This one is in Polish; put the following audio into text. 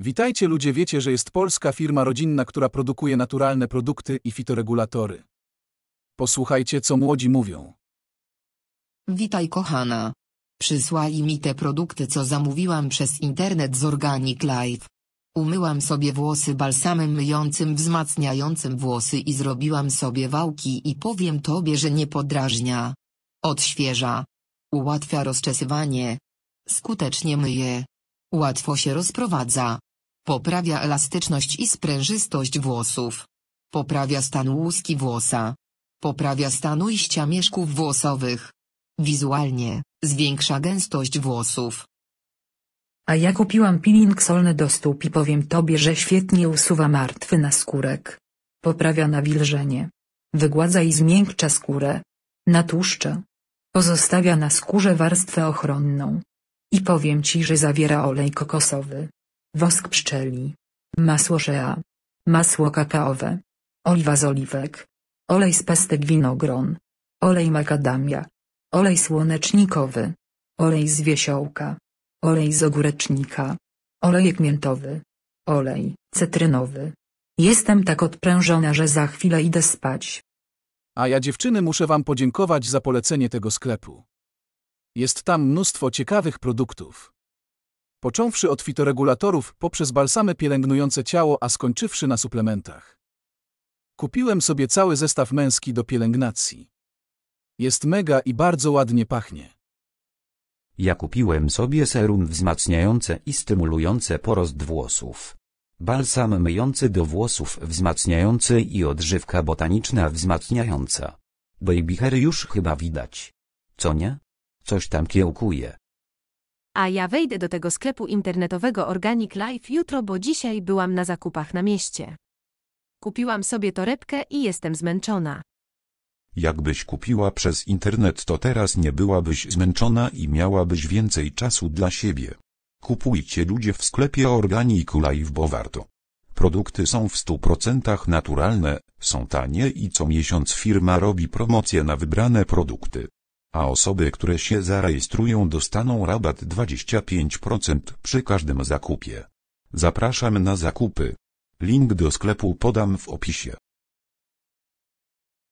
Witajcie ludzie, wiecie, że jest polska firma rodzinna, która produkuje naturalne produkty i fitoregulatory. Posłuchajcie, co młodzi mówią. Witaj kochana. Przysłali mi te produkty, co zamówiłam przez internet z Organic Life. Umyłam sobie włosy balsamem myjącym wzmacniającym włosy i zrobiłam sobie wałki i powiem tobie, że nie podrażnia. Odświeża. Ułatwia rozczesywanie. Skutecznie myje. Łatwo się rozprowadza. Poprawia elastyczność i sprężystość włosów. Poprawia stan łuski włosa. Poprawia stan ujścia mieszków włosowych. Wizualnie, zwiększa gęstość włosów. A ja kupiłam peeling solny do stóp i powiem tobie, że świetnie usuwa martwy skórek. Poprawia nawilżenie. Wygładza i zmiękcza skórę. Natłuszcza. Pozostawia na skórze warstwę ochronną. I powiem ci, że zawiera olej kokosowy wosk pszczeli, masło shea, masło kakaowe, oliwa z oliwek, olej z pestek winogron, olej makadamia, olej słonecznikowy, olej z wiesiołka, olej z ogórecznika, olejek miętowy, olej cytrynowy. Jestem tak odprężona, że za chwilę idę spać. A ja dziewczyny muszę wam podziękować za polecenie tego sklepu. Jest tam mnóstwo ciekawych produktów począwszy od fitoregulatorów poprzez balsamy pielęgnujące ciało, a skończywszy na suplementach. Kupiłem sobie cały zestaw męski do pielęgnacji. Jest mega i bardzo ładnie pachnie. Ja kupiłem sobie serum wzmacniające i stymulujące porost włosów. Balsam myjący do włosów wzmacniający i odżywka botaniczna wzmacniająca. Baby hair już chyba widać. Co nie? Coś tam kiełkuje. A ja wejdę do tego sklepu internetowego Organic Life jutro, bo dzisiaj byłam na zakupach na mieście. Kupiłam sobie torebkę i jestem zmęczona. Jakbyś kupiła przez internet, to teraz nie byłabyś zmęczona i miałabyś więcej czasu dla siebie. Kupujcie ludzie w sklepie Organic Life, bo warto. Produkty są w 100% naturalne, są tanie i co miesiąc firma robi promocje na wybrane produkty a osoby, które się zarejestrują dostaną rabat 25% przy każdym zakupie. Zapraszam na zakupy. Link do sklepu podam w opisie.